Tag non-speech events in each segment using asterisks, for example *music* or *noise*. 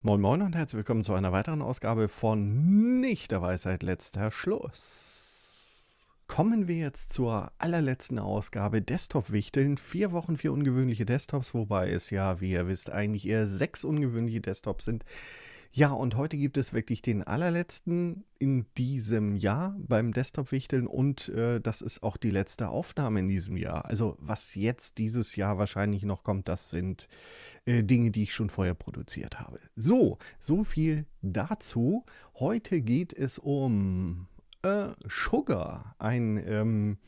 Moin Moin und herzlich willkommen zu einer weiteren Ausgabe von Nicht der Weisheit letzter Schluss. Kommen wir jetzt zur allerletzten Ausgabe Desktop-Wichteln. Vier Wochen, für ungewöhnliche Desktops, wobei es ja, wie ihr wisst, eigentlich eher sechs ungewöhnliche Desktops sind. Ja, und heute gibt es wirklich den allerletzten in diesem Jahr beim Desktop-Wichteln und äh, das ist auch die letzte Aufnahme in diesem Jahr. Also was jetzt dieses Jahr wahrscheinlich noch kommt, das sind äh, Dinge, die ich schon vorher produziert habe. So, so viel dazu. Heute geht es um äh, Sugar, ein... Ähm,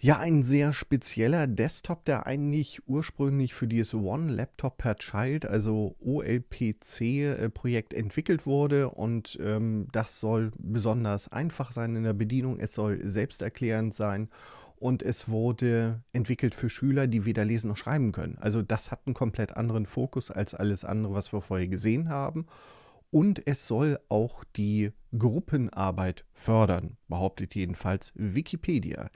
ja, ein sehr spezieller Desktop, der eigentlich ursprünglich für dieses One Laptop per Child, also OLPC-Projekt äh, entwickelt wurde und ähm, das soll besonders einfach sein in der Bedienung, es soll selbsterklärend sein und es wurde entwickelt für Schüler, die weder lesen noch schreiben können. Also das hat einen komplett anderen Fokus als alles andere, was wir vorher gesehen haben. Und es soll auch die Gruppenarbeit fördern, behauptet jedenfalls Wikipedia.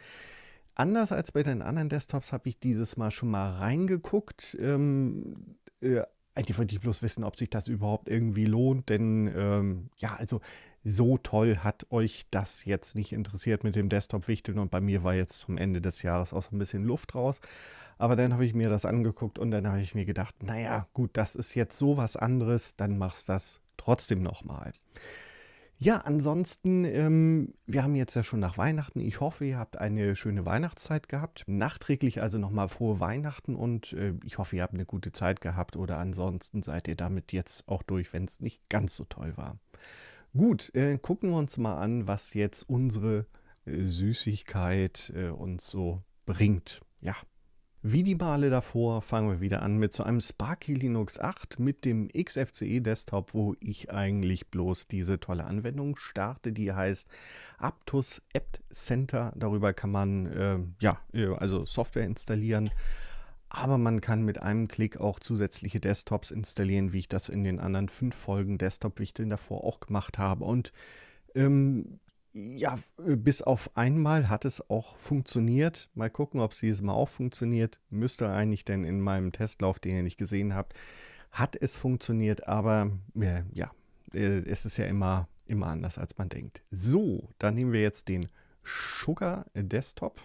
Anders als bei den anderen Desktops habe ich dieses Mal schon mal reingeguckt. Ähm, äh, eigentlich wollte ich bloß wissen, ob sich das überhaupt irgendwie lohnt, denn ähm, ja, also so toll hat euch das jetzt nicht interessiert mit dem Desktop-Wichteln und bei mir war jetzt zum Ende des Jahres auch so ein bisschen Luft raus. Aber dann habe ich mir das angeguckt und dann habe ich mir gedacht, naja, gut, das ist jetzt so was anderes, dann machst du das trotzdem nochmal. mal. Ja, ansonsten, ähm, wir haben jetzt ja schon nach Weihnachten. Ich hoffe, ihr habt eine schöne Weihnachtszeit gehabt. Nachträglich also nochmal frohe Weihnachten und äh, ich hoffe, ihr habt eine gute Zeit gehabt oder ansonsten seid ihr damit jetzt auch durch, wenn es nicht ganz so toll war. Gut, äh, gucken wir uns mal an, was jetzt unsere äh, Süßigkeit äh, uns so bringt. Ja. Wie die Male davor fangen wir wieder an mit so einem Sparky Linux 8 mit dem XFCE Desktop, wo ich eigentlich bloß diese tolle Anwendung starte, die heißt Aptus App Center. Darüber kann man äh, ja äh, also Software installieren, aber man kann mit einem Klick auch zusätzliche Desktops installieren, wie ich das in den anderen fünf Folgen Desktop-Wichteln davor auch gemacht habe und ähm, ja, bis auf einmal hat es auch funktioniert. Mal gucken, ob es dieses Mal auch funktioniert. Müsste eigentlich denn in meinem Testlauf, den ihr nicht gesehen habt, hat es funktioniert. Aber äh, ja, äh, es ist ja immer, immer anders, als man denkt. So, dann nehmen wir jetzt den Sugar Desktop.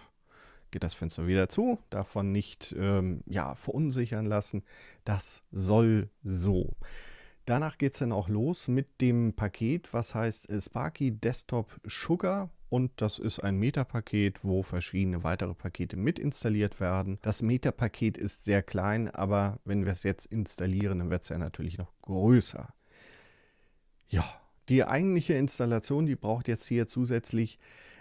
Geht das Fenster wieder zu. Davon nicht ähm, ja, verunsichern lassen. Das soll so. Danach geht es dann auch los mit dem Paket, was heißt äh, Sparky Desktop Sugar. Und das ist ein Meta-Paket, wo verschiedene weitere Pakete mit installiert werden. Das Meta-Paket ist sehr klein, aber wenn wir es jetzt installieren, dann wird es ja natürlich noch größer. Ja, die eigentliche Installation, die braucht jetzt hier zusätzlich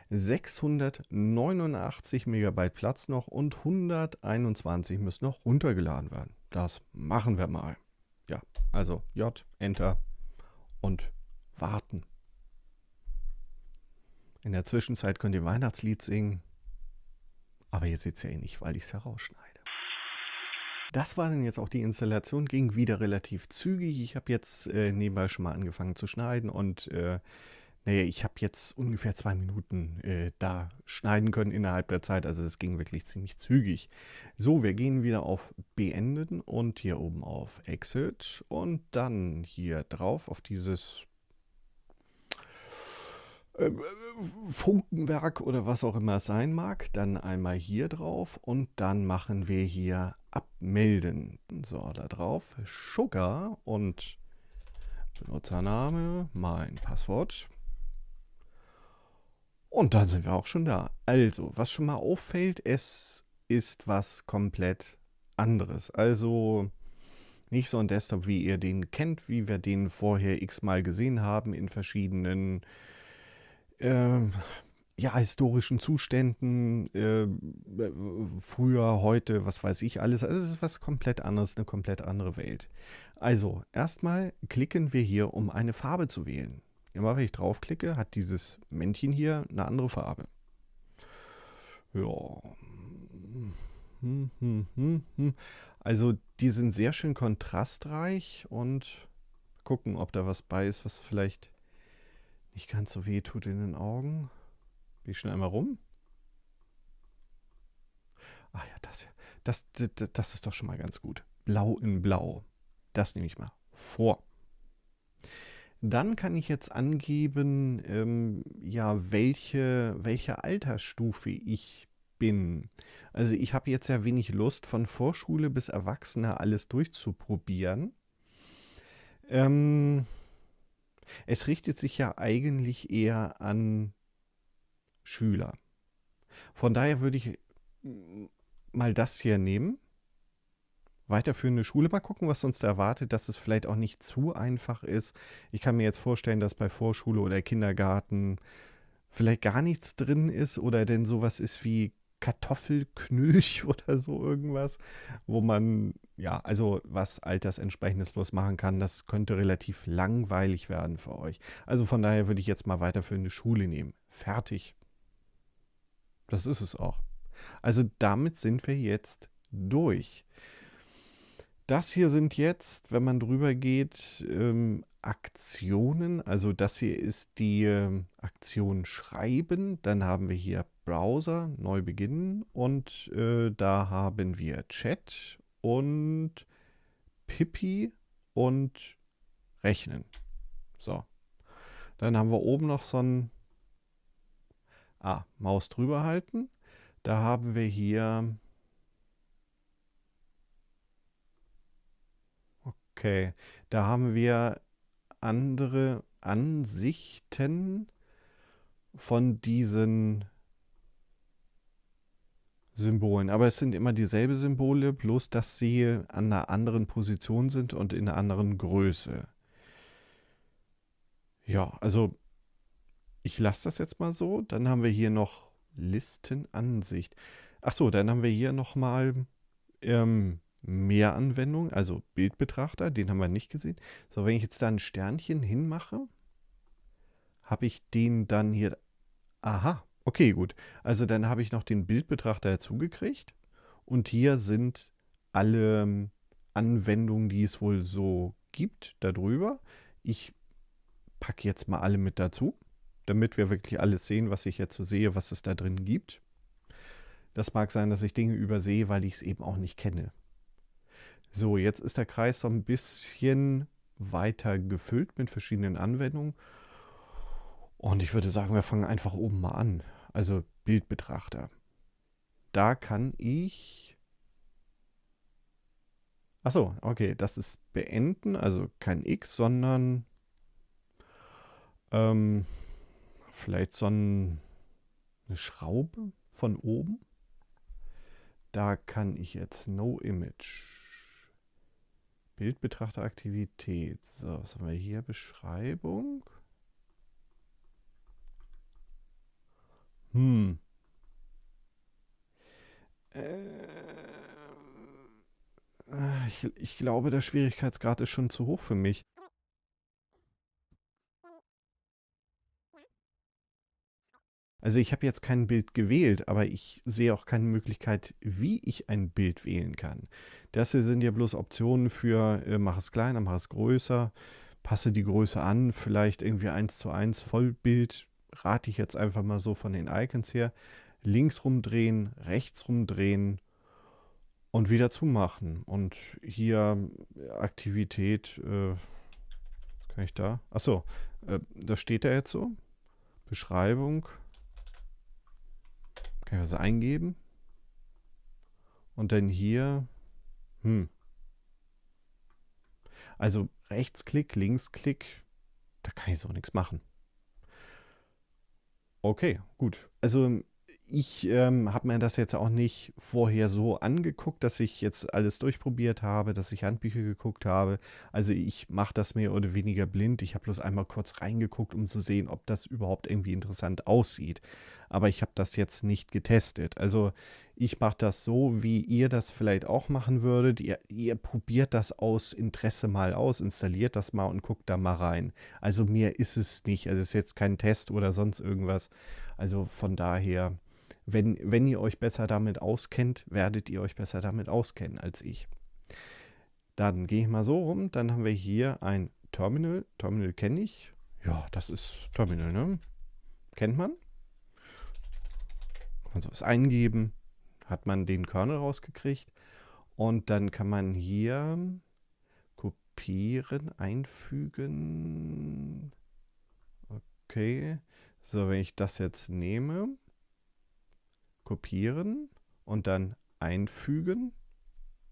689 MB Platz noch und 121 müssen noch runtergeladen werden. Das machen wir mal ja, also J, Enter und warten. In der Zwischenzeit könnt ihr Weihnachtslied singen, aber ihr seht es ja eh nicht, weil ich es herausschneide. Das war dann jetzt auch die Installation, ging wieder relativ zügig. Ich habe jetzt äh, nebenbei schon mal angefangen zu schneiden und äh, Nee, ich habe jetzt ungefähr zwei Minuten äh, da schneiden können innerhalb der Zeit. Also es ging wirklich ziemlich zügig. So, wir gehen wieder auf Beenden und hier oben auf Exit und dann hier drauf auf dieses äh, Funkenwerk oder was auch immer es sein mag. Dann einmal hier drauf und dann machen wir hier abmelden. So, da drauf Sugar und Benutzername, mein Passwort. Und dann sind wir auch schon da. Also, was schon mal auffällt, es ist was komplett anderes. Also nicht so ein Desktop, wie ihr den kennt, wie wir den vorher x-mal gesehen haben in verschiedenen äh, ja, historischen Zuständen, ähm, äh, früher, heute, was weiß ich alles. Also es ist was komplett anderes, eine komplett andere Welt. Also erstmal klicken wir hier, um eine Farbe zu wählen immer wenn ich draufklicke, hat dieses Männchen hier eine andere Farbe. Ja. also die sind sehr schön kontrastreich und gucken, ob da was bei ist, was vielleicht nicht ganz so weh tut in den Augen. Bin ich schon einmal rum? Ah ja, das Das, das, das ist doch schon mal ganz gut. Blau in Blau. Das nehme ich mal vor. Dann kann ich jetzt angeben, ähm, ja, welche, welche Altersstufe ich bin. Also ich habe jetzt ja wenig Lust, von Vorschule bis Erwachsene alles durchzuprobieren. Ähm, es richtet sich ja eigentlich eher an Schüler. Von daher würde ich mal das hier nehmen weiterführende Schule. Mal gucken, was uns da erwartet, dass es vielleicht auch nicht zu einfach ist. Ich kann mir jetzt vorstellen, dass bei Vorschule oder Kindergarten vielleicht gar nichts drin ist oder denn sowas ist wie Kartoffelknülch *laughs* oder so irgendwas, wo man ja, also was altersentsprechendes bloß machen kann, das könnte relativ langweilig werden für euch. Also von daher würde ich jetzt mal weiterführende Schule nehmen. Fertig. Das ist es auch. Also damit sind wir jetzt durch. Das hier sind jetzt, wenn man drüber geht, ähm, Aktionen. Also das hier ist die ähm, Aktion Schreiben. Dann haben wir hier Browser, neu beginnen. Und äh, da haben wir Chat und Pippi und Rechnen. So. Dann haben wir oben noch so ein ah, Maus drüber halten. Da haben wir hier Okay, da haben wir andere Ansichten von diesen Symbolen. Aber es sind immer dieselbe Symbole, bloß dass sie an einer anderen Position sind und in einer anderen Größe. Ja, also ich lasse das jetzt mal so. Dann haben wir hier noch Listenansicht. Achso, dann haben wir hier nochmal ähm, mehr Anwendung, also Bildbetrachter, den haben wir nicht gesehen. So, wenn ich jetzt da ein Sternchen hinmache, habe ich den dann hier. Aha, okay, gut. Also dann habe ich noch den Bildbetrachter hinzugekriegt. Und hier sind alle ähm, Anwendungen, die es wohl so gibt, darüber. Ich packe jetzt mal alle mit dazu, damit wir wirklich alles sehen, was ich jetzt so sehe, was es da drin gibt. Das mag sein, dass ich Dinge übersehe, weil ich es eben auch nicht kenne. So, jetzt ist der Kreis so ein bisschen weiter gefüllt mit verschiedenen Anwendungen. Und ich würde sagen, wir fangen einfach oben mal an. Also Bildbetrachter. Da kann ich... Achso, okay, das ist beenden, also kein X, sondern ähm, vielleicht so ein, eine Schraube von oben. Da kann ich jetzt No Image Bildbetrachteraktivität. So, was haben wir hier? Beschreibung. Hm. Äh, ich, ich glaube, der Schwierigkeitsgrad ist schon zu hoch für mich. Also ich habe jetzt kein Bild gewählt, aber ich sehe auch keine Möglichkeit, wie ich ein Bild wählen kann. Das hier sind ja bloß Optionen für äh, mach es kleiner, mach es größer, passe die Größe an, vielleicht irgendwie 1 zu 1 Vollbild, rate ich jetzt einfach mal so von den Icons her. Links rumdrehen, rechts rumdrehen, und wieder zumachen. Und hier äh, Aktivität, äh, kann ich da? Achso, äh, das steht er jetzt so. Beschreibung, kann ich was eingeben? Und dann hier. Hm. Also Rechtsklick, Linksklick, da kann ich so nichts machen. Okay, gut. Also ich ähm, habe mir das jetzt auch nicht vorher so angeguckt, dass ich jetzt alles durchprobiert habe, dass ich Handbücher geguckt habe. Also ich mache das mehr oder weniger blind. Ich habe bloß einmal kurz reingeguckt, um zu sehen, ob das überhaupt irgendwie interessant aussieht. Aber ich habe das jetzt nicht getestet. Also ich mache das so, wie ihr das vielleicht auch machen würdet. Ihr, ihr probiert das aus Interesse mal aus, installiert das mal und guckt da mal rein. Also mehr ist es nicht. Also es ist jetzt kein Test oder sonst irgendwas. Also von daher wenn, wenn ihr euch besser damit auskennt, werdet ihr euch besser damit auskennen als ich. Dann gehe ich mal so rum, dann haben wir hier ein Terminal. Terminal kenne ich. Ja, das ist Terminal, ne? Kennt man. Kann man sowas eingeben, hat man den Kernel rausgekriegt. Und dann kann man hier kopieren, einfügen. Okay. So, wenn ich das jetzt nehme, kopieren und dann einfügen.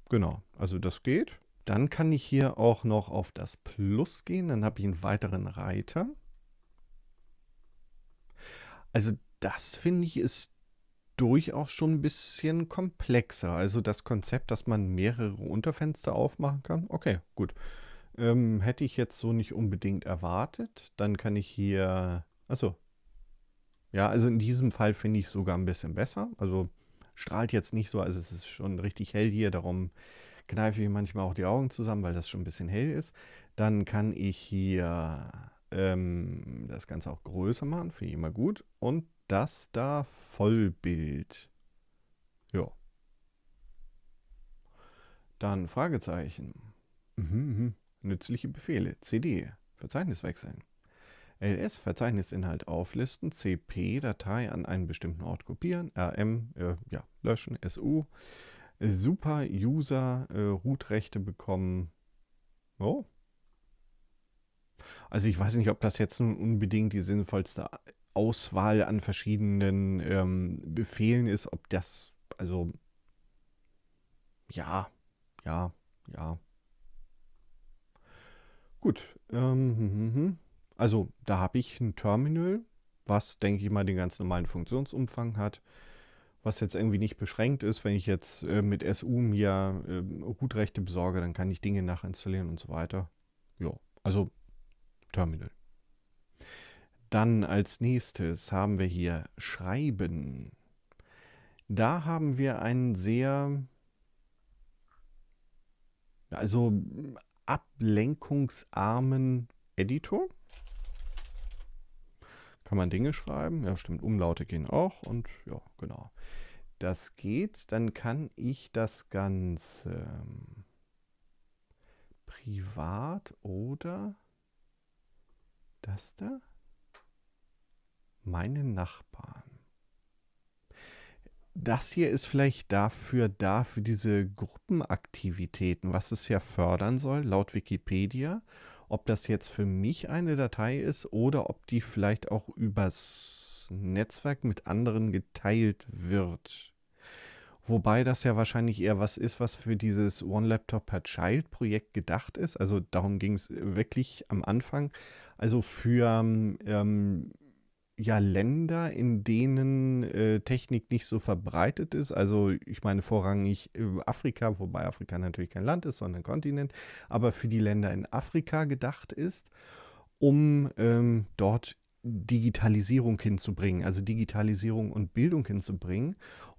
Genau, also das geht. Dann kann ich hier auch noch auf das Plus gehen, dann habe ich einen weiteren Reiter. Also das finde ich ist durchaus schon ein bisschen komplexer. Also das Konzept, dass man mehrere Unterfenster aufmachen kann. Okay, gut. Ähm, hätte ich jetzt so nicht unbedingt erwartet. Dann kann ich hier... Achso, ja, also in diesem Fall finde ich es sogar ein bisschen besser. Also strahlt jetzt nicht so, also es ist schon richtig hell hier, darum kneife ich manchmal auch die Augen zusammen, weil das schon ein bisschen hell ist. Dann kann ich hier ähm, das Ganze auch größer machen, finde ich immer gut. Und das da Vollbild. Ja. Dann Fragezeichen. Mhm, mhm. Nützliche Befehle. CD. Verzeichnis wechseln. LS Verzeichnisinhalt auflisten, CP Datei an einen bestimmten Ort kopieren, RM äh, ja, löschen, SU, Super User äh, Root-Rechte bekommen. Oh. Also ich weiß nicht, ob das jetzt nun unbedingt die sinnvollste Auswahl an verschiedenen ähm, Befehlen ist, ob das, also ja, ja, ja. Gut. Ähm, hm, hm, hm. Also da habe ich ein Terminal, was, denke ich mal, den ganz normalen Funktionsumfang hat, was jetzt irgendwie nicht beschränkt ist. Wenn ich jetzt äh, mit SU mir äh, root besorge, dann kann ich Dinge nachinstallieren und so weiter. Ja, also Terminal. Dann als nächstes haben wir hier Schreiben. Da haben wir einen sehr, also ablenkungsarmen Editor kann man Dinge schreiben. Ja, stimmt, Umlaute gehen auch und ja, genau. Das geht, dann kann ich das Ganze ähm, privat oder das da? Meine Nachbarn. Das hier ist vielleicht dafür da, für diese Gruppenaktivitäten, was es ja fördern soll, laut Wikipedia ob das jetzt für mich eine Datei ist oder ob die vielleicht auch übers Netzwerk mit anderen geteilt wird. Wobei das ja wahrscheinlich eher was ist, was für dieses One Laptop per Child Projekt gedacht ist. Also darum ging es wirklich am Anfang. Also für ähm, ja Länder, in denen äh, Technik nicht so verbreitet ist. Also ich meine vorrangig äh, Afrika, wobei Afrika natürlich kein Land ist, sondern ein Kontinent, aber für die Länder in Afrika gedacht ist, um ähm, dort Digitalisierung hinzubringen, also Digitalisierung und Bildung hinzubringen.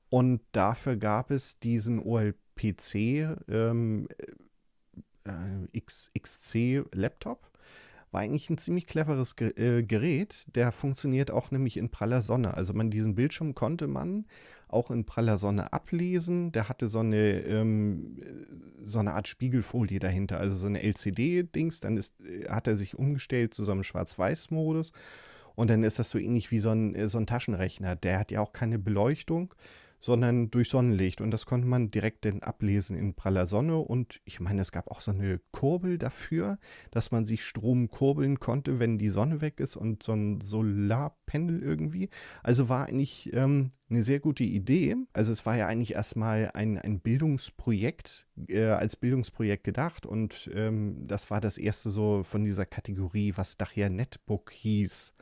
Und dafür gab es diesen OLPC ähm, äh, XC Laptop war eigentlich ein ziemlich cleveres äh, Gerät. Der funktioniert auch nämlich in praller Sonne. Also man diesen Bildschirm konnte man auch in praller Sonne ablesen. Der hatte so eine, ähm, so eine Art Spiegelfolie dahinter, also so eine LCD-Dings. Dann ist, äh, hat er sich umgestellt zu so einem Schwarz-Weiß-Modus. Und dann ist das so ähnlich wie so ein, äh, so ein Taschenrechner. Der hat ja auch keine Beleuchtung sondern durch Sonnenlicht. Und das konnte man direkt dann ablesen in praller Sonne. Und ich meine, es gab auch so eine Kurbel dafür, dass man sich Strom kurbeln konnte, wenn die Sonne weg ist und so ein Solarpanel irgendwie. Also war eigentlich ähm, eine sehr gute Idee. Also es war ja eigentlich erstmal ein, ein Bildungsprojekt, äh, als Bildungsprojekt gedacht. Und ähm, das war das erste so von dieser Kategorie, was nachher Netbook hieß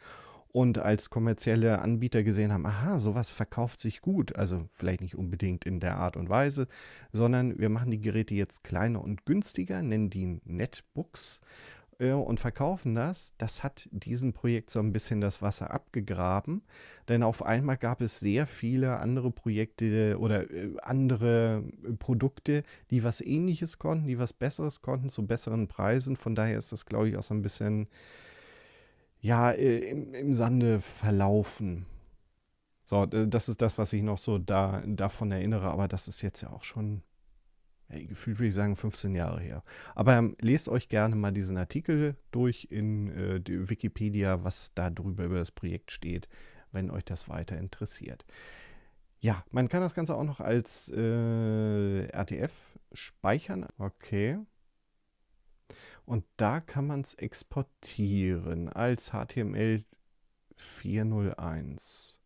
und als kommerzielle Anbieter gesehen haben, aha, sowas verkauft sich gut. Also vielleicht nicht unbedingt in der Art und Weise, sondern wir machen die Geräte jetzt kleiner und günstiger, nennen die Netbooks äh, und verkaufen das. Das hat diesem Projekt so ein bisschen das Wasser abgegraben, denn auf einmal gab es sehr viele andere Projekte oder äh, andere äh, Produkte, die was ähnliches konnten, die was besseres konnten, zu besseren Preisen. Von daher ist das, glaube ich, auch so ein bisschen ja, äh, im, im Sande verlaufen. So, das ist das, was ich noch so da, davon erinnere, aber das ist jetzt ja auch schon, ey, gefühlt würde ich sagen, 15 Jahre her. Aber ähm, lest euch gerne mal diesen Artikel durch in äh, Wikipedia, was da drüber über das Projekt steht, wenn euch das weiter interessiert. Ja, man kann das Ganze auch noch als äh, RTF speichern. Okay. Und da kann man es exportieren als HTML 401.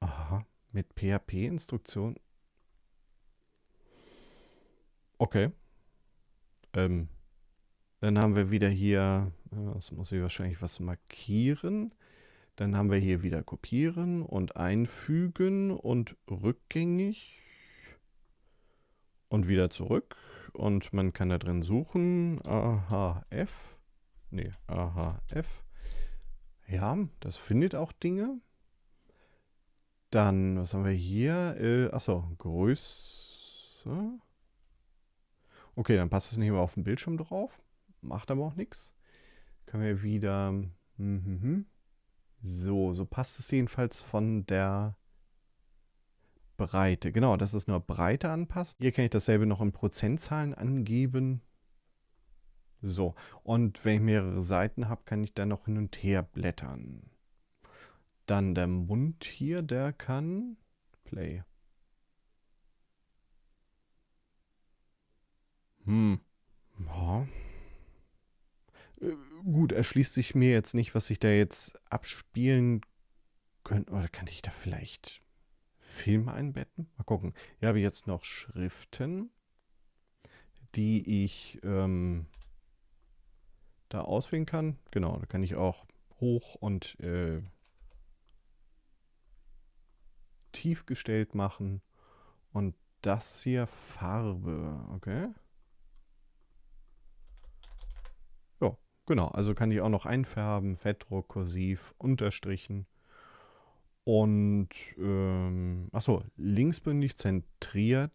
Aha, mit PHP-Instruktion. Okay. Ähm, dann haben wir wieder hier, äh, das muss ich wahrscheinlich was markieren. Dann haben wir hier wieder kopieren und einfügen und rückgängig und wieder zurück und man kann da drin suchen. AHF. Nee, AHF. Ja, das findet auch Dinge. Dann, was haben wir hier? Äh, achso, Größe. Okay, dann passt es nicht mehr auf den Bildschirm drauf. Macht aber auch nichts. Können wir wieder... Mm -hmm. So, so passt es jedenfalls von der Breite. Genau, dass es nur Breite anpasst. Hier kann ich dasselbe noch in Prozentzahlen angeben. So, und wenn ich mehrere Seiten habe, kann ich dann noch hin und her blättern. Dann der Mund hier, der kann Play. Hm. Ja. Äh, gut, erschließt sich mir jetzt nicht, was ich da jetzt abspielen könnte. Oder kann ich da vielleicht Filme einbetten. Mal gucken. Hier habe ich jetzt noch Schriften, die ich ähm, da auswählen kann. Genau, da kann ich auch hoch und äh, tief gestellt machen. Und das hier Farbe, okay? Ja, genau. Also kann ich auch noch einfärben, Fettdruck, Kursiv, Unterstrichen. Und, ähm, achso, linksbündig zentriert.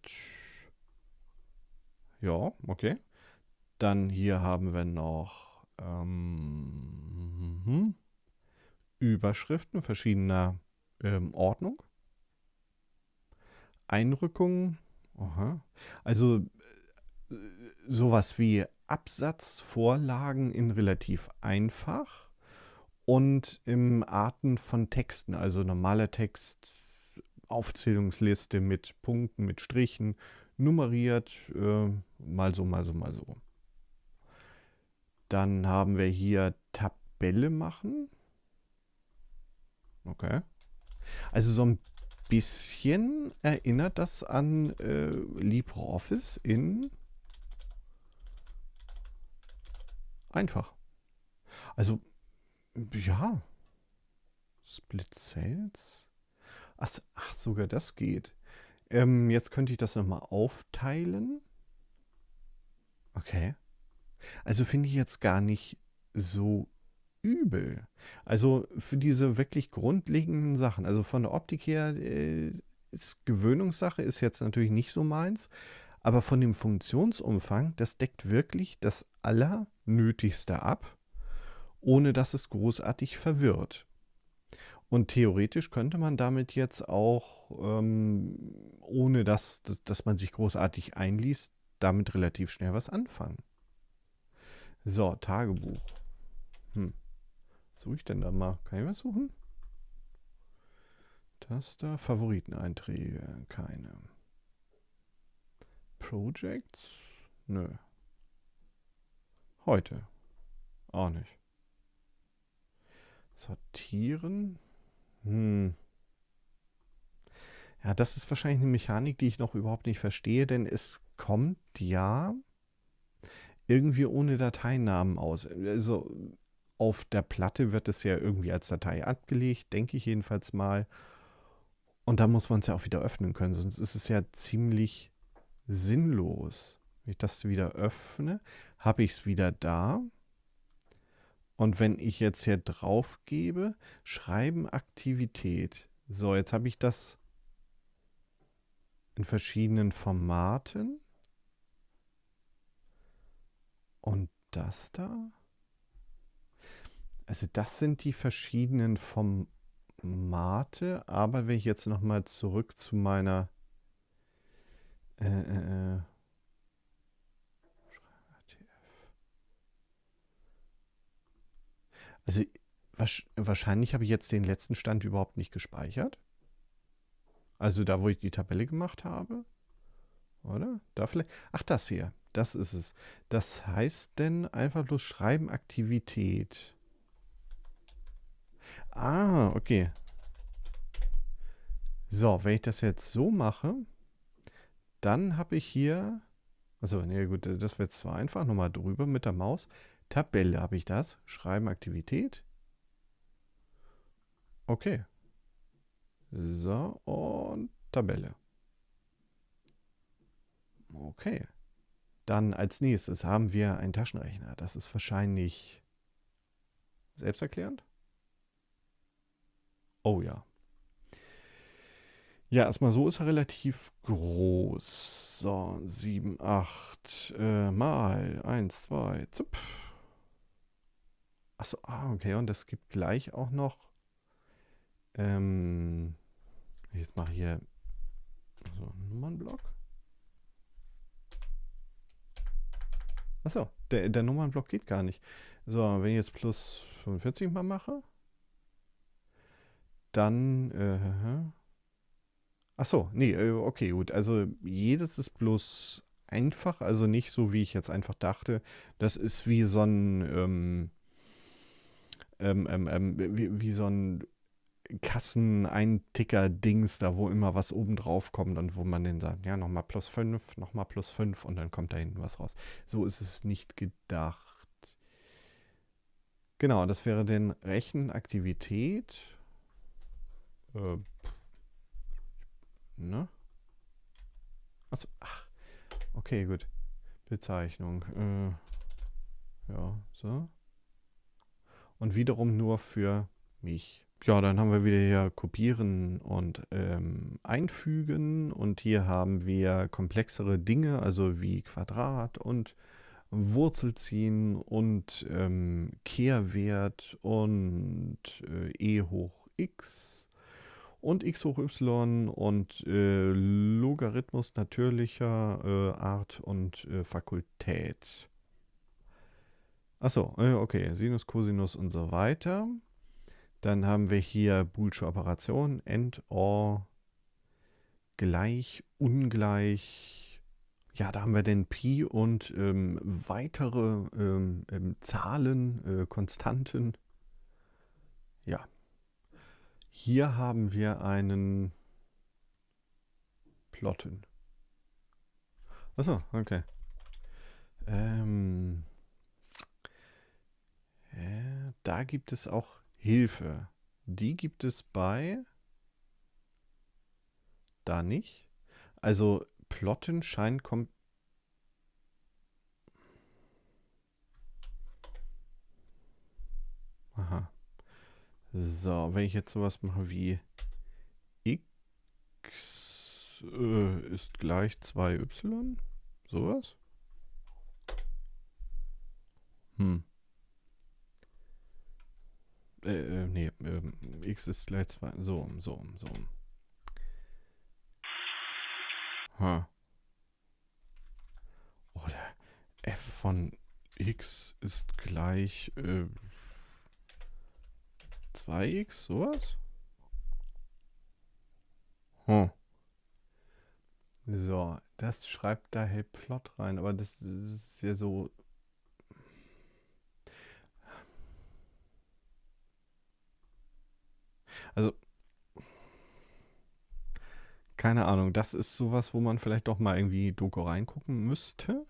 Ja, okay. Dann hier haben wir noch ähm, mhm, Überschriften verschiedener ähm, Ordnung. Einrückungen. Aha. Also äh, sowas wie Absatzvorlagen in relativ einfach und im Arten von Texten, also normaler Text, Aufzählungsliste mit Punkten, mit Strichen, nummeriert, äh, mal so, mal so, mal so. Dann haben wir hier Tabelle machen. Okay. Also so ein bisschen erinnert das an äh, LibreOffice in einfach. Also ja. Split Sales? Ach, ach sogar das geht. Ähm, jetzt könnte ich das nochmal aufteilen. Okay. Also finde ich jetzt gar nicht so übel. Also für diese wirklich grundlegenden Sachen. Also von der Optik her äh, ist Gewöhnungssache, ist jetzt natürlich nicht so meins. Aber von dem Funktionsumfang, das deckt wirklich das Allernötigste ab ohne dass es großartig verwirrt. Und theoretisch könnte man damit jetzt auch, ähm, ohne dass, dass man sich großartig einliest, damit relativ schnell was anfangen. So, Tagebuch. Hm. Was suche ich denn da mal? Kann ich was suchen? Taster, Favoriteneinträge, keine. Projects? Nö. Heute. Auch nicht. Sortieren? Hm. Ja, das ist wahrscheinlich eine Mechanik, die ich noch überhaupt nicht verstehe, denn es kommt ja irgendwie ohne Dateinamen aus. Also auf der Platte wird es ja irgendwie als Datei abgelegt, denke ich jedenfalls mal. Und da muss man es ja auch wieder öffnen können, sonst ist es ja ziemlich sinnlos. Wenn ich das wieder öffne, habe ich es wieder da. Und wenn ich jetzt hier drauf gebe, schreiben Aktivität. So, jetzt habe ich das in verschiedenen Formaten. Und das da. Also das sind die verschiedenen Formate. Aber wenn ich jetzt nochmal zurück zu meiner Also wahrscheinlich habe ich jetzt den letzten Stand überhaupt nicht gespeichert. Also da, wo ich die Tabelle gemacht habe. Oder? Da vielleicht. Ach, das hier. Das ist es. Das heißt denn einfach bloß schreiben Aktivität. Ah, okay. So, wenn ich das jetzt so mache, dann habe ich hier, also, ne gut, das wird zwar einfach, nochmal drüber mit der Maus, Tabelle habe ich das. Schreiben Aktivität. Okay. So, und Tabelle. Okay. Dann als nächstes haben wir einen Taschenrechner. Das ist wahrscheinlich selbsterklärend. Oh ja. Ja, erstmal so ist er relativ groß. So, 7, 8 äh, mal 1, 2, zupf. Achso, ah, okay, und es gibt gleich auch noch. Ähm, jetzt mache ich hier so einen Nummernblock. Achso, der, der Nummernblock geht gar nicht. So, wenn ich jetzt plus 45 mal mache, dann. Äh, Achso, nee, äh, okay, gut. Also jedes ist plus einfach, also nicht so, wie ich jetzt einfach dachte. Das ist wie so ein. Ähm, ähm, ähm, ähm, wie, wie, so ein Kassen-Einticker-Dings, da wo immer was oben drauf kommt und wo man den sagt, ja, nochmal plus 5, nochmal plus 5 und dann kommt da hinten was raus. So ist es nicht gedacht. Genau, das wäre den Rechenaktivität. Äh, ne? Achso, ach. Okay, gut. Bezeichnung. Äh, ja, so und wiederum nur für mich. Ja, dann haben wir wieder hier kopieren und ähm, einfügen und hier haben wir komplexere Dinge, also wie Quadrat und Wurzel ziehen und ähm, Kehrwert und äh, e hoch x und x hoch y und äh, Logarithmus natürlicher äh, Art und äh, Fakultät. Achso, äh, okay, Sinus, Cosinus und so weiter. Dann haben wir hier Boolsche Operation, End, or, gleich, ungleich. Ja, da haben wir den Pi und ähm, weitere ähm, ähm Zahlen, äh, Konstanten. Ja. Hier haben wir einen Plotten. Achso, okay. Ähm, äh, da gibt es auch Hilfe. Die gibt es bei... Da nicht. Also Plotten scheint... kommt. Aha. So, wenn ich jetzt sowas mache wie x äh, ist gleich 2y, sowas. Hm. Äh, äh, nee, äh, x ist gleich 2. So, so, so. Ha. Oder f von x ist gleich äh, 2x, sowas? Hm. So, das schreibt da Hey Plot rein, aber das ist ja so Also, keine Ahnung, das ist sowas, wo man vielleicht doch mal irgendwie Doku reingucken müsste.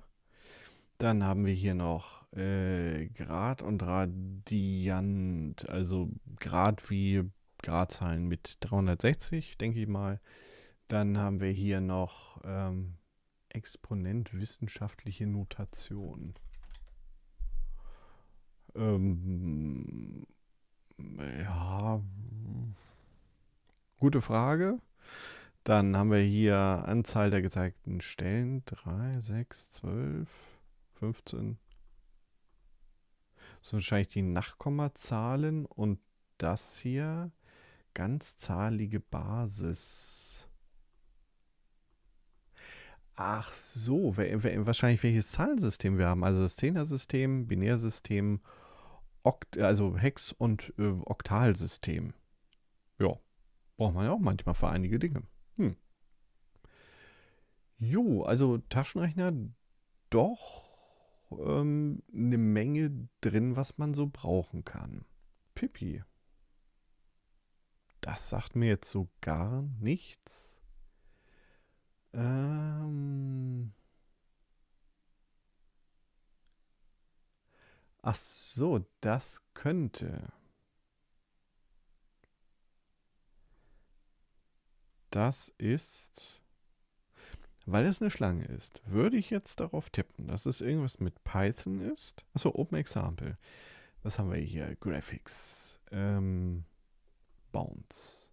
Dann haben wir hier noch äh, Grad und Radiant, also Grad wie Gradzahlen mit 360, denke ich mal. Dann haben wir hier noch ähm, Exponent wissenschaftliche Notation. Ähm, ja, gute Frage. Dann haben wir hier Anzahl der gezeigten Stellen. 3, 6, 12, 15. Das sind wahrscheinlich die Nachkommazahlen und das hier ganzzahlige Basis. Ach so, wahrscheinlich welches Zahlensystem wir haben. Also das Zehnersystem, Binärsystem, Binärsystem Okt also Hex- und äh, Oktalsystem. Ja, braucht man ja auch manchmal für einige Dinge. Hm. Jo, also Taschenrechner doch ähm, eine Menge drin, was man so brauchen kann. Pipi. Das sagt mir jetzt so gar nichts. Ähm, Ach so, das könnte. Das ist, weil es eine Schlange ist, würde ich jetzt darauf tippen, dass es irgendwas mit Python ist. Achso, Open Example. Was haben wir hier? Graphics. Ähm, Bounce.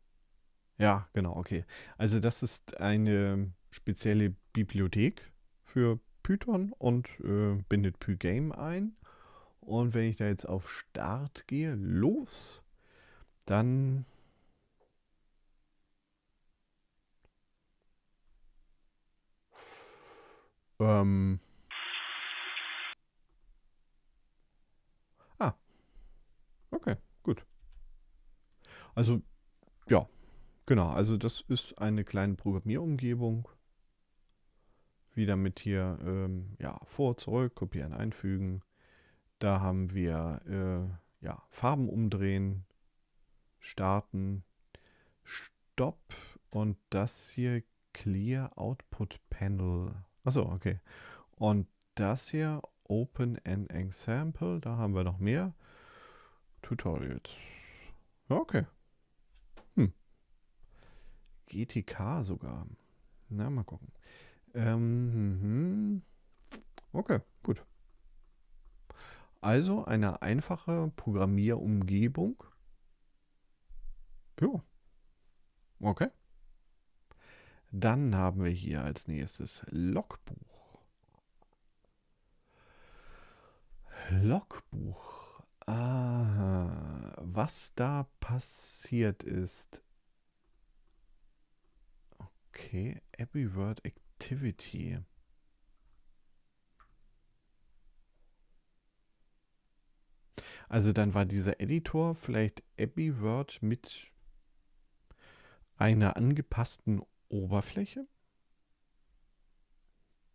Ja, genau, okay. Also das ist eine spezielle Bibliothek für Python und äh, bindet Pygame ein. Und wenn ich da jetzt auf Start gehe, los, dann ähm ah, okay, gut. Also ja, genau. Also das ist eine kleine Programmierumgebung. Wieder mit hier ähm, ja vor, zurück, kopieren, einfügen. Da haben wir äh, ja, Farben umdrehen, starten, Stopp und das hier Clear Output Panel. Achso, okay. Und das hier Open an Example. Da haben wir noch mehr Tutorials. Okay. Hm. GTK sogar. Na, mal gucken. Ähm, mhm. okay, gut. Also eine einfache Programmierumgebung. Ja. Okay. Dann haben wir hier als nächstes Logbuch. Logbuch. Ah, Was da passiert ist. Okay. Every Word Activity. Also dann war dieser Editor vielleicht Abbey Word mit einer angepassten Oberfläche.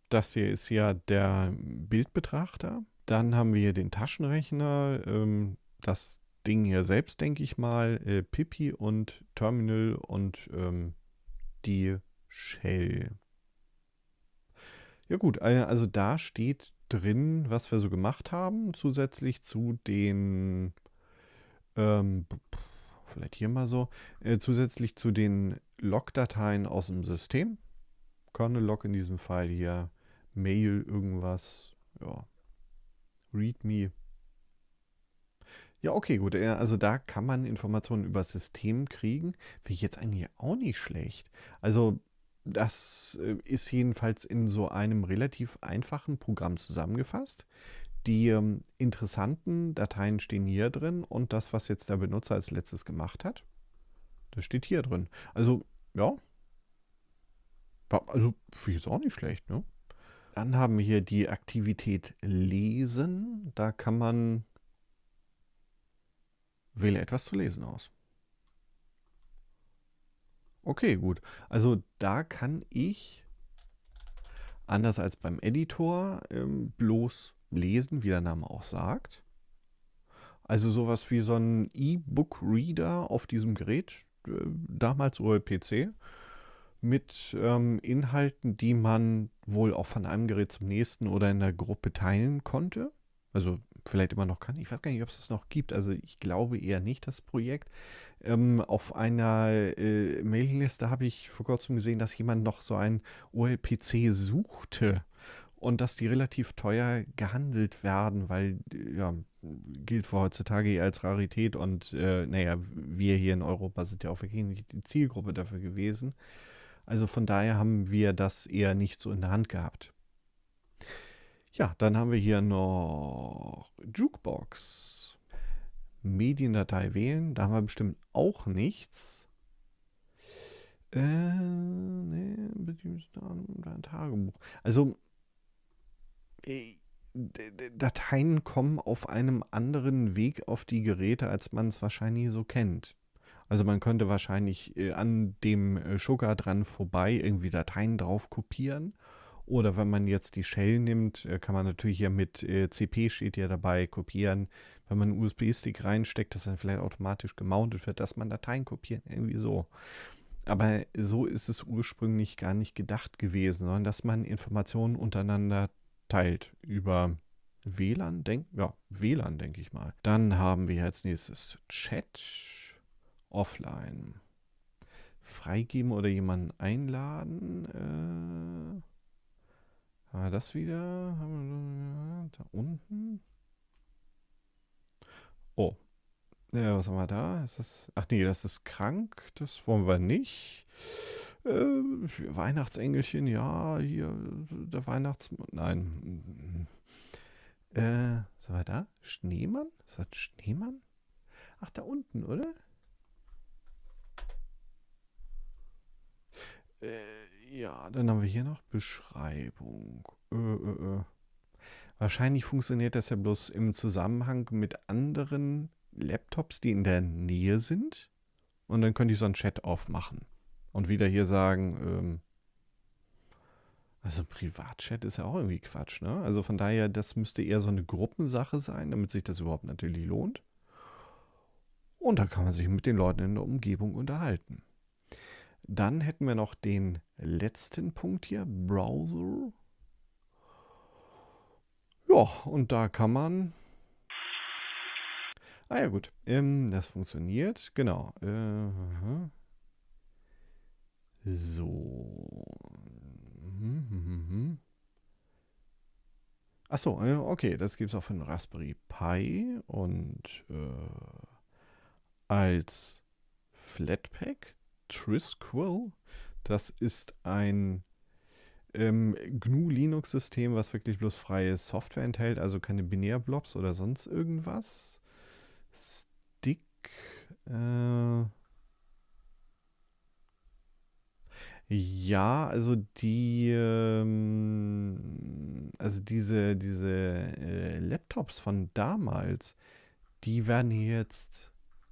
Das hier ist ja der Bildbetrachter. Dann haben wir den Taschenrechner, ähm, das Ding hier selbst, denke ich mal, äh, Pipi und Terminal und ähm, die Shell. Ja gut, äh, also da steht drin, was wir so gemacht haben, zusätzlich zu den, ähm, vielleicht hier mal so, äh, zusätzlich zu den Log-Dateien aus dem System. Kernel-Log in diesem Fall hier, Mail, irgendwas, ja, README. Ja, okay, gut. Äh, also da kann man Informationen über das System kriegen. Finde ich jetzt eigentlich auch nicht schlecht. Also das äh, ist jedenfalls in so einem relativ einfachen Programm zusammengefasst. Die ähm, interessanten Dateien stehen hier drin und das, was jetzt der Benutzer als letztes gemacht hat, das steht hier drin. Also, ja. Also, finde ich jetzt auch nicht schlecht, ne? Dann haben wir hier die Aktivität Lesen. Da kann man wähle etwas zu lesen aus. Okay, gut. Also da kann ich, anders als beim Editor, ähm, bloß lesen, wie der Name auch sagt. Also sowas wie so ein E-Book-Reader auf diesem Gerät, äh, damals OLPC, mit ähm, Inhalten, die man wohl auch von einem Gerät zum nächsten oder in der Gruppe teilen konnte. Also vielleicht immer noch kann, ich weiß gar nicht, ob es das noch gibt, also ich glaube eher nicht, das Projekt. Ähm, auf einer äh, Mailingliste habe ich vor kurzem gesehen, dass jemand noch so ein OLPC suchte und dass die relativ teuer gehandelt werden, weil ja, gilt für heutzutage als Rarität und äh, naja, wir hier in Europa sind ja auch wirklich nicht die Zielgruppe dafür gewesen. Also von daher haben wir das eher nicht so in der Hand gehabt. Ja, dann haben wir hier noch Jukebox. Mediendatei wählen, da haben wir bestimmt auch nichts. Äh, nee, Tagebuch. Also, äh, Dateien kommen auf einem anderen Weg auf die Geräte, als man es wahrscheinlich so kennt. Also man könnte wahrscheinlich äh, an dem äh, Sugar dran vorbei irgendwie Dateien drauf kopieren oder wenn man jetzt die Shell nimmt, äh, kann man natürlich hier mit äh, CP steht ja dabei, kopieren. Wenn man einen USB-Stick reinsteckt, dass dann vielleicht automatisch gemountet wird, dass man Dateien kopiert, irgendwie so. Aber so ist es ursprünglich gar nicht gedacht gewesen, sondern dass man Informationen untereinander teilt über WLAN, denk, ja, WLAN, denke ich mal. Dann haben wir als nächstes Chat offline. Freigeben oder jemanden einladen. Äh Ah, das wieder. Da unten. Oh. Ja, was haben wir da? Ist das, ach nee, das ist krank. Das wollen wir nicht. Äh, Weihnachtsengelchen, ja, hier, der Weihnachtsmann. Nein. Äh, sind wir da? Schneemann? Ist das Schneemann? Ach, da unten, oder? Äh, ja, dann haben wir hier noch Beschreibung. Äh, äh, äh. Wahrscheinlich funktioniert das ja bloß im Zusammenhang mit anderen Laptops, die in der Nähe sind. Und dann könnte ich so einen Chat aufmachen. Und wieder hier sagen, ähm, also Privatchat ist ja auch irgendwie Quatsch, ne? Also von daher, das müsste eher so eine Gruppensache sein, damit sich das überhaupt natürlich lohnt. Und da kann man sich mit den Leuten in der Umgebung unterhalten. Dann hätten wir noch den letzten Punkt hier, Browser. Ja, und da kann man... Ah ja, gut. Ähm, das funktioniert. Genau. Äh, mhm, so. Mhm, mhm, Achso, äh, okay, das gibt es auch für einen Raspberry Pi und äh, als Flatpak Trisquil. Das ist ein ähm, GNU-Linux-System, was wirklich bloß freie Software enthält, also keine Binärblobs oder sonst irgendwas. Stick. Äh ja, also die, ähm, also diese, diese äh, Laptops von damals, die werden jetzt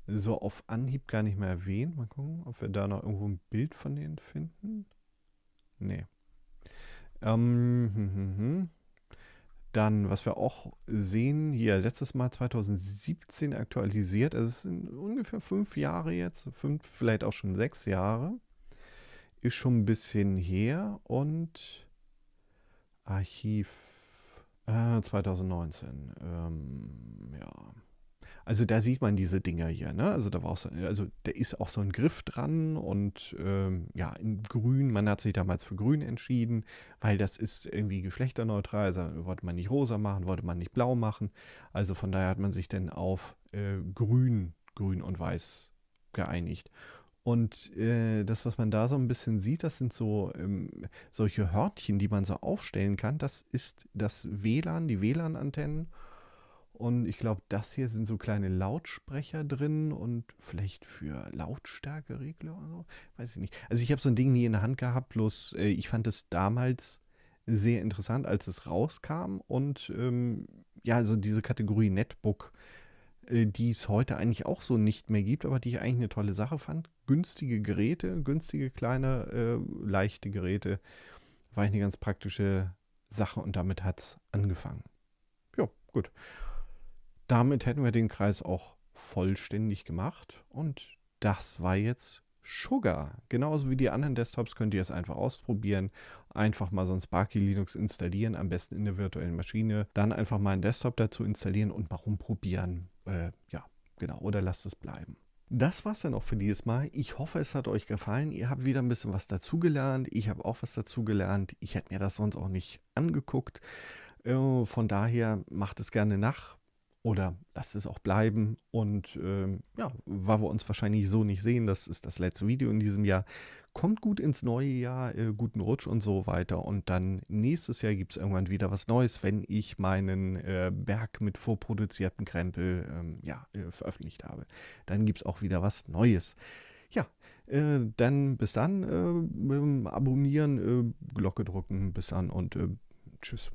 so auf Anhieb gar nicht mehr erwähnt. Mal gucken, ob wir da noch irgendwo ein Bild von denen finden. Nee. Ähm, hm, hm, hm. hm. Dann, was wir auch sehen, hier letztes Mal 2017 aktualisiert. Also es sind ungefähr fünf Jahre jetzt, fünf, vielleicht auch schon sechs Jahre. Ist schon ein bisschen her und Archiv äh, 2019. Ähm, ja. Also da sieht man diese Dinger hier, ne? Also da war auch so, also da ist auch so ein Griff dran und ähm, ja, in grün, man hat sich damals für grün entschieden, weil das ist irgendwie geschlechterneutral, also wollte man nicht rosa machen, wollte man nicht blau machen. Also von daher hat man sich dann auf äh, grün, grün und weiß geeinigt. Und äh, das, was man da so ein bisschen sieht, das sind so ähm, solche Hörtchen, die man so aufstellen kann. Das ist das WLAN, die WLAN-Antennen. Und ich glaube, das hier sind so kleine Lautsprecher drin und vielleicht für Lautstärkeregler oder so. Weiß ich nicht. Also ich habe so ein Ding nie in der Hand gehabt, bloß äh, ich fand es damals sehr interessant, als es rauskam. Und ähm, ja, also diese Kategorie Netbook, äh, die es heute eigentlich auch so nicht mehr gibt, aber die ich eigentlich eine tolle Sache fand. Günstige Geräte, günstige kleine, äh, leichte Geräte. War ich eine ganz praktische Sache und damit hat es angefangen. Ja, gut damit hätten wir den Kreis auch vollständig gemacht. Und das war jetzt Sugar. Genauso wie die anderen Desktops könnt ihr es einfach ausprobieren. Einfach mal so ein Sparky Linux installieren, am besten in der virtuellen Maschine. Dann einfach mal einen Desktop dazu installieren und mal rumprobieren. Äh, ja, genau. Oder lasst es bleiben. Das war es dann auch für dieses Mal. Ich hoffe, es hat euch gefallen. Ihr habt wieder ein bisschen was dazugelernt. Ich habe auch was dazugelernt. Ich hätte mir das sonst auch nicht angeguckt. Äh, von daher macht es gerne nach oder lasst es auch bleiben. Und ähm, ja, weil wir uns wahrscheinlich so nicht sehen, das ist das letzte Video in diesem Jahr. Kommt gut ins neue Jahr, äh, guten Rutsch und so weiter. Und dann nächstes Jahr gibt es irgendwann wieder was Neues, wenn ich meinen äh, Berg mit vorproduzierten Krempel ähm, ja, äh, veröffentlicht habe. Dann gibt es auch wieder was Neues. Ja, äh, dann bis dann, äh, ähm, abonnieren, äh, Glocke drücken, bis dann und tschüss.